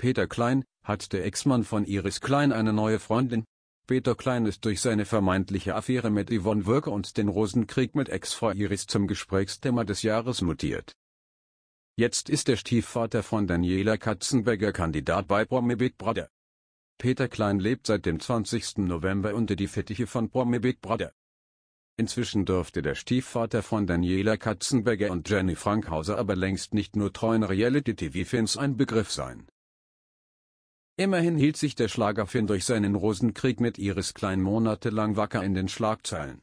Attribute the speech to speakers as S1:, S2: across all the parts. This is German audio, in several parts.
S1: Peter Klein, hat der Ex-Mann von Iris Klein eine neue Freundin? Peter Klein ist durch seine vermeintliche Affäre mit Yvonne Wölke und den Rosenkrieg mit Ex-Frau Iris zum Gesprächsthema des Jahres mutiert. Jetzt ist der Stiefvater von Daniela Katzenberger Kandidat bei Promi Big Brother. Peter Klein lebt seit dem 20. November unter die Fittiche von Promi Big Brother. Inzwischen dürfte der Stiefvater von Daniela Katzenberger und Jenny Frankhauser aber längst nicht nur treuen Reality-TV-Fans ein Begriff sein. Immerhin hielt sich der Schlagerfin durch seinen Rosenkrieg mit Iris Klein monatelang wacker in den Schlagzeilen.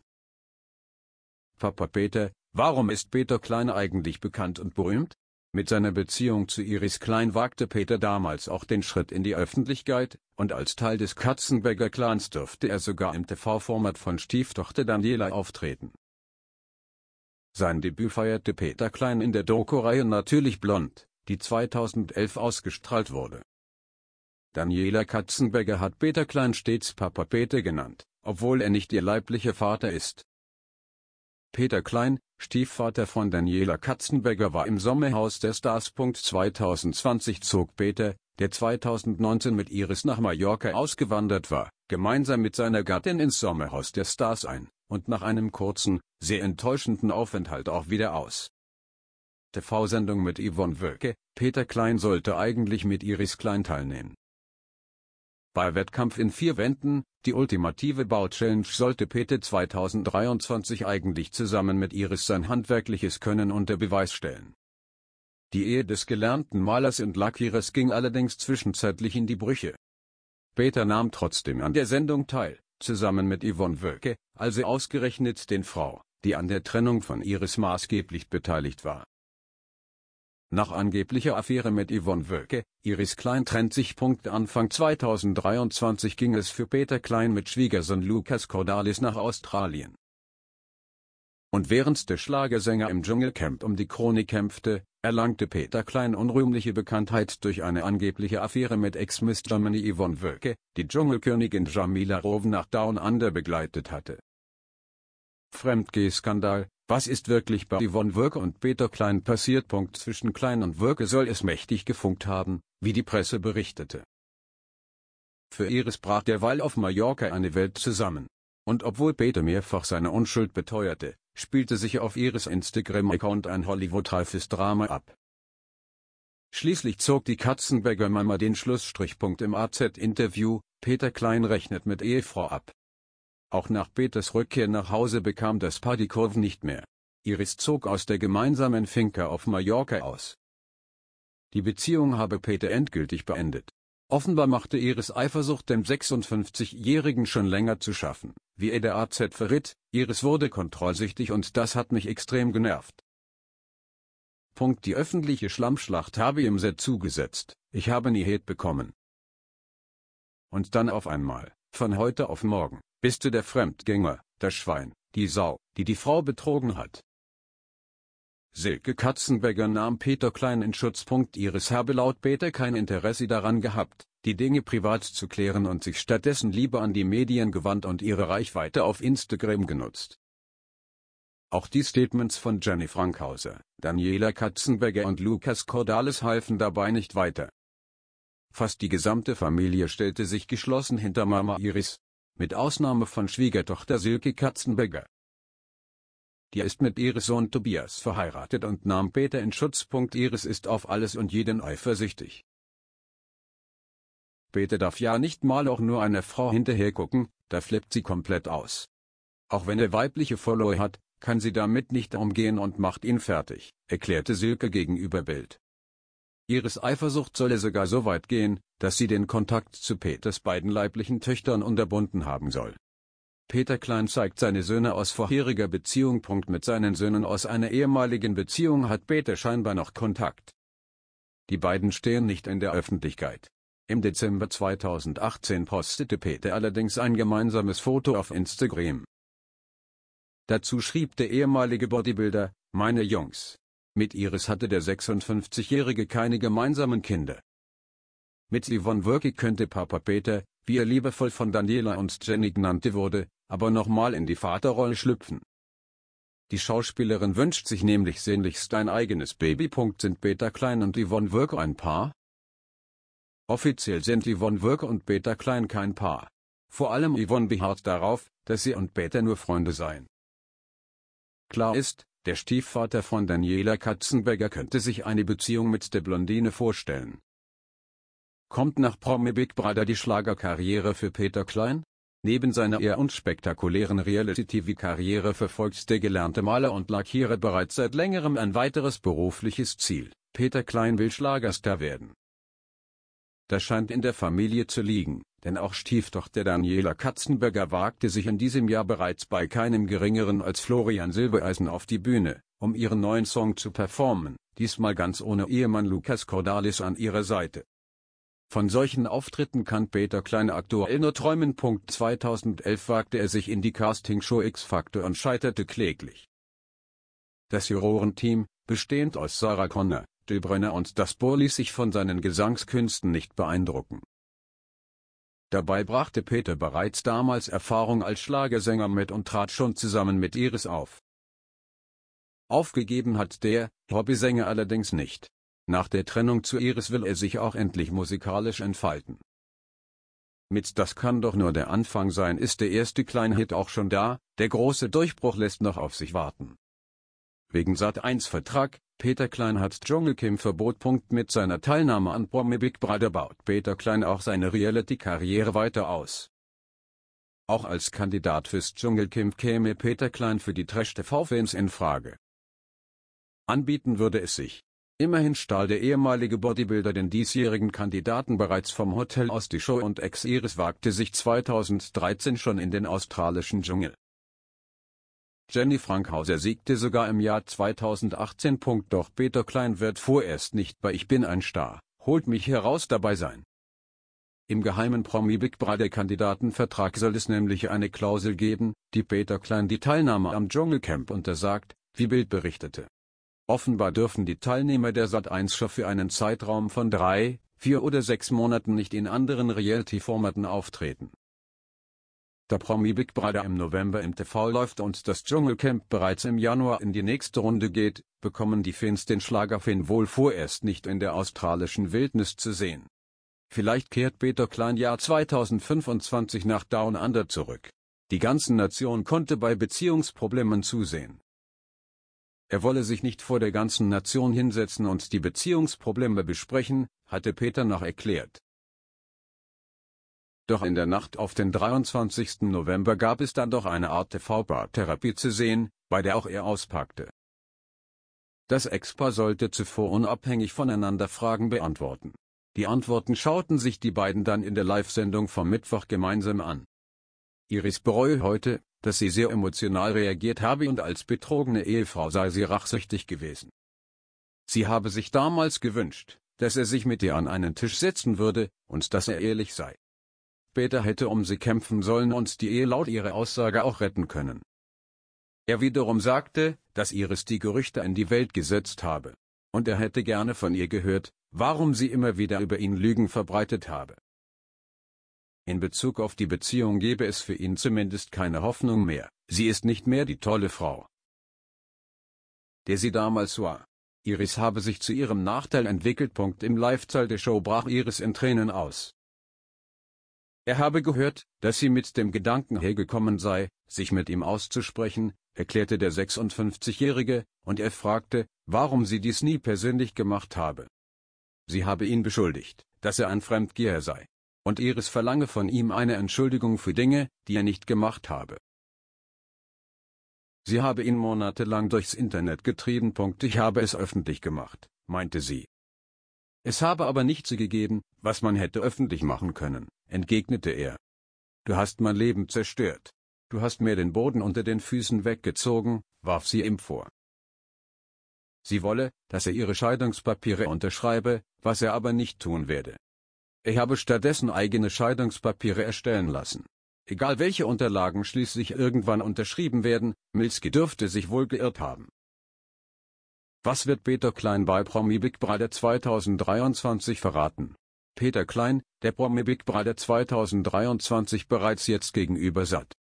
S1: Papa Peter, warum ist Peter Klein eigentlich bekannt und berühmt? Mit seiner Beziehung zu Iris Klein wagte Peter damals auch den Schritt in die Öffentlichkeit, und als Teil des Katzenberger Clans durfte er sogar im TV-Format von Stieftochter Daniela auftreten. Sein Debüt feierte Peter Klein in der Doku-Reihe Natürlich Blond, die 2011 ausgestrahlt wurde Daniela Katzenberger hat Peter Klein stets Papa Peter genannt, obwohl er nicht ihr leiblicher Vater ist. Peter Klein, Stiefvater von Daniela Katzenberger war im Sommerhaus der Stars. 2020 zog Peter, der 2019 mit Iris nach Mallorca ausgewandert war, gemeinsam mit seiner Gattin ins Sommerhaus der Stars ein und nach einem kurzen, sehr enttäuschenden Aufenthalt auch wieder aus. TV-Sendung mit Yvonne Wölke, Peter Klein sollte eigentlich mit Iris Klein teilnehmen bei Wettkampf in vier Wänden, die ultimative Bauchallenge sollte Pete 2023 eigentlich zusammen mit Iris sein handwerkliches Können unter Beweis stellen. Die Ehe des gelernten Malers und Lackierers ging allerdings zwischenzeitlich in die Brüche. Peter nahm trotzdem an der Sendung teil, zusammen mit Yvonne Wölke, also ausgerechnet den Frau, die an der Trennung von Iris maßgeblich beteiligt war. Nach angeblicher Affäre mit Yvonne Wölke, Iris Klein trennt sich. Anfang 2023 ging es für Peter Klein mit Schwiegersohn Lukas Cordalis nach Australien. Und während der Schlagersänger im Dschungelcamp um die Krone kämpfte, erlangte Peter Klein unrühmliche Bekanntheit durch eine angebliche Affäre mit Ex-Miss Germany Yvonne Wölke, die Dschungelkönigin Jamila Rowe nach Down Under begleitet hatte. Fremdgeh-Skandal was ist wirklich bei Yvonne Wirke und Peter Klein passiert? Punkt zwischen Klein und Wirke soll es mächtig gefunkt haben, wie die Presse berichtete. Für Iris brach derweil auf Mallorca eine Welt zusammen. Und obwohl Peter mehrfach seine Unschuld beteuerte, spielte sich auf Iris Instagram-Account ein Hollywood-reifes Drama ab. Schließlich zog die Katzenberger Mama den Schlussstrichpunkt Im AZ-Interview, Peter Klein rechnet mit Ehefrau ab. Auch nach Peters Rückkehr nach Hause bekam das Paar die Kurven nicht mehr. Iris zog aus der gemeinsamen Finca auf Mallorca aus. Die Beziehung habe Peter endgültig beendet. Offenbar machte Iris Eifersucht dem 56-Jährigen schon länger zu schaffen. Wie er der AZ verritt, Iris wurde kontrollsüchtig und das hat mich extrem genervt. Punkt Die öffentliche Schlammschlacht habe ihm sehr zugesetzt, ich habe nie Hate bekommen. Und dann auf einmal. Von heute auf morgen, bist du der Fremdgänger, das Schwein, die Sau, die die Frau betrogen hat. Silke Katzenberger nahm Peter Klein in Schutz. Iris habe laut Peter kein Interesse daran gehabt, die Dinge privat zu klären und sich stattdessen lieber an die Medien gewandt und ihre Reichweite auf Instagram genutzt. Auch die Statements von Jenny Frankhauser, Daniela Katzenberger und Lukas Cordales halfen dabei nicht weiter. Fast die gesamte Familie stellte sich geschlossen hinter Mama Iris. Mit Ausnahme von Schwiegertochter Silke Katzenberger. Die ist mit Iris Sohn Tobias verheiratet und nahm Peter in Schutz. Iris ist auf alles und jeden eifersüchtig. Peter darf ja nicht mal auch nur einer Frau hinterher gucken, da flippt sie komplett aus. Auch wenn er weibliche Follower hat, kann sie damit nicht umgehen und macht ihn fertig, erklärte Silke gegenüber Bild. Ihres Eifersucht solle sogar so weit gehen, dass sie den Kontakt zu Peters beiden leiblichen Töchtern unterbunden haben soll. Peter Klein zeigt seine Söhne aus vorheriger Beziehung. Mit seinen Söhnen aus einer ehemaligen Beziehung hat Peter scheinbar noch Kontakt. Die beiden stehen nicht in der Öffentlichkeit. Im Dezember 2018 postete Peter allerdings ein gemeinsames Foto auf Instagram. Dazu schrieb der ehemalige Bodybuilder, meine Jungs, mit Iris hatte der 56-Jährige keine gemeinsamen Kinder. Mit Yvonne Wirke könnte Papa Peter, wie er liebevoll von Daniela und Jenny genannt wurde, aber nochmal in die Vaterrolle schlüpfen. Die Schauspielerin wünscht sich nämlich sehnlichst ein eigenes Baby. Sind Peter Klein und Yvonne Wirke ein Paar? Offiziell sind Yvonne Wirke und Peter Klein kein Paar. Vor allem Yvonne beharrt darauf, dass sie und Peter nur Freunde seien. Klar ist, der Stiefvater von Daniela Katzenberger könnte sich eine Beziehung mit der Blondine vorstellen. Kommt nach Promi Big Brother die Schlagerkarriere für Peter Klein? Neben seiner eher unspektakulären Reality-TV-Karriere verfolgt der gelernte Maler und Lackierer bereits seit längerem ein weiteres berufliches Ziel. Peter Klein will Schlagerstar werden. Das scheint in der Familie zu liegen. Denn auch Stieftochter Daniela Katzenberger wagte sich in diesem Jahr bereits bei keinem geringeren als Florian Silbereisen auf die Bühne, um ihren neuen Song zu performen, diesmal ganz ohne Ehemann Lukas Cordalis an ihrer Seite. Von solchen Auftritten kann Peter Kleine aktuell nur träumen. 2011 wagte er sich in die Castingshow X Factor und scheiterte kläglich. Das Jurorenteam, bestehend aus Sarah Connor, Döbrunner und das Bohr ließ sich von seinen Gesangskünsten nicht beeindrucken Dabei brachte Peter bereits damals Erfahrung als Schlagersänger mit und trat schon zusammen mit Iris auf. Aufgegeben hat der Hobbysänger allerdings nicht. Nach der Trennung zu Iris will er sich auch endlich musikalisch entfalten. Mit Das kann doch nur der Anfang sein ist der erste Kleinhit auch schon da, der große Durchbruch lässt noch auf sich warten. Wegen Sat1 Vertrag Peter Klein hat Dschungelcamp-Verbot. Mit seiner Teilnahme an Promi Big Brother baut Peter Klein auch seine Reality-Karriere weiter aus. Auch als Kandidat fürs Dschungelcamp käme Peter Klein für die Trash-TV-Fans in Frage. Anbieten würde es sich. Immerhin stahl der ehemalige Bodybuilder den diesjährigen Kandidaten bereits vom Hotel aus die Show und Ex-Iris wagte sich 2013 schon in den australischen Dschungel. Jenny Frankhauser siegte sogar im Jahr 2018. Doch Peter Klein wird vorerst nicht bei Ich bin ein Star, holt mich heraus dabei sein. Im geheimen Promi Big Brother Kandidatenvertrag soll es nämlich eine Klausel geben, die Peter Klein die Teilnahme am Dschungelcamp untersagt, wie Bild berichtete. Offenbar dürfen die Teilnehmer der Sat1-Show für einen Zeitraum von drei, vier oder sechs Monaten nicht in anderen Reality-Formaten auftreten. Da Promi Big Brother im November im TV läuft und das Dschungelcamp bereits im Januar in die nächste Runde geht, bekommen die Fans den Schlagerfin wohl vorerst nicht in der australischen Wildnis zu sehen. Vielleicht kehrt Peter Klein Jahr 2025 nach Down Under zurück. Die ganze Nation konnte bei Beziehungsproblemen zusehen. Er wolle sich nicht vor der ganzen Nation hinsetzen und die Beziehungsprobleme besprechen, hatte Peter noch erklärt. Doch in der Nacht auf den 23. November gab es dann doch eine Art tv therapie zu sehen, bei der auch er auspackte. Das Ex-Paar sollte zuvor unabhängig voneinander Fragen beantworten. Die Antworten schauten sich die beiden dann in der Live-Sendung vom Mittwoch gemeinsam an. Iris bereue heute, dass sie sehr emotional reagiert habe und als betrogene Ehefrau sei sie rachsüchtig gewesen. Sie habe sich damals gewünscht, dass er sich mit ihr an einen Tisch setzen würde, und dass er ehrlich sei später hätte um sie kämpfen sollen und die Ehe laut ihrer Aussage auch retten können. Er wiederum sagte, dass Iris die Gerüchte in die Welt gesetzt habe. Und er hätte gerne von ihr gehört, warum sie immer wieder über ihn Lügen verbreitet habe. In Bezug auf die Beziehung gebe es für ihn zumindest keine Hoffnung mehr, sie ist nicht mehr die tolle Frau, der sie damals war. Iris habe sich zu ihrem Nachteil entwickelt. Im Lifestyle der Show brach Iris in Tränen aus. Er habe gehört, dass sie mit dem Gedanken hergekommen sei, sich mit ihm auszusprechen, erklärte der 56-Jährige, und er fragte, warum sie dies nie persönlich gemacht habe. Sie habe ihn beschuldigt, dass er ein Fremdgeher sei. Und Iris verlange von ihm eine Entschuldigung für Dinge, die er nicht gemacht habe. Sie habe ihn monatelang durchs Internet getrieben. Ich habe es öffentlich gemacht, meinte sie. Es habe aber nichts gegeben, was man hätte öffentlich machen können, entgegnete er. Du hast mein Leben zerstört. Du hast mir den Boden unter den Füßen weggezogen, warf sie ihm vor. Sie wolle, dass er ihre Scheidungspapiere unterschreibe, was er aber nicht tun werde. Ich habe stattdessen eigene Scheidungspapiere erstellen lassen. Egal welche Unterlagen schließlich irgendwann unterschrieben werden, Milski dürfte sich wohl geirrt haben. Was wird Peter Klein bei Promi Big Brother 2023 verraten? Peter Klein, der Promi Big Brother 2023 bereits jetzt gegenüber satt.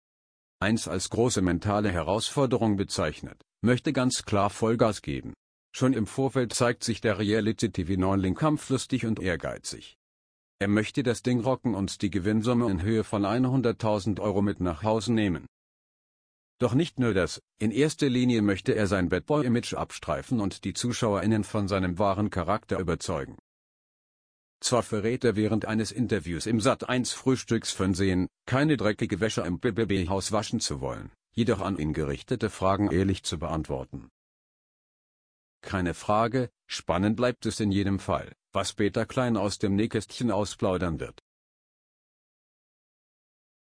S1: 1 als große mentale Herausforderung bezeichnet, möchte ganz klar Vollgas geben. Schon im Vorfeld zeigt sich der Reality TV Neuling kampflustig und ehrgeizig. Er möchte das Ding rocken und die Gewinnsumme in Höhe von 100.000 Euro mit nach Hause nehmen. Doch nicht nur das, in erster Linie möchte er sein Bad Boy-Image abstreifen und die ZuschauerInnen von seinem wahren Charakter überzeugen. Zwar verrät er während eines Interviews im Sat1 Frühstücksfernsehen, keine dreckige Wäsche im BBB-Haus waschen zu wollen, jedoch an ihn gerichtete Fragen ehrlich zu beantworten. Keine Frage, spannend bleibt es in jedem Fall, was Peter Klein aus dem Nähkästchen ausplaudern wird.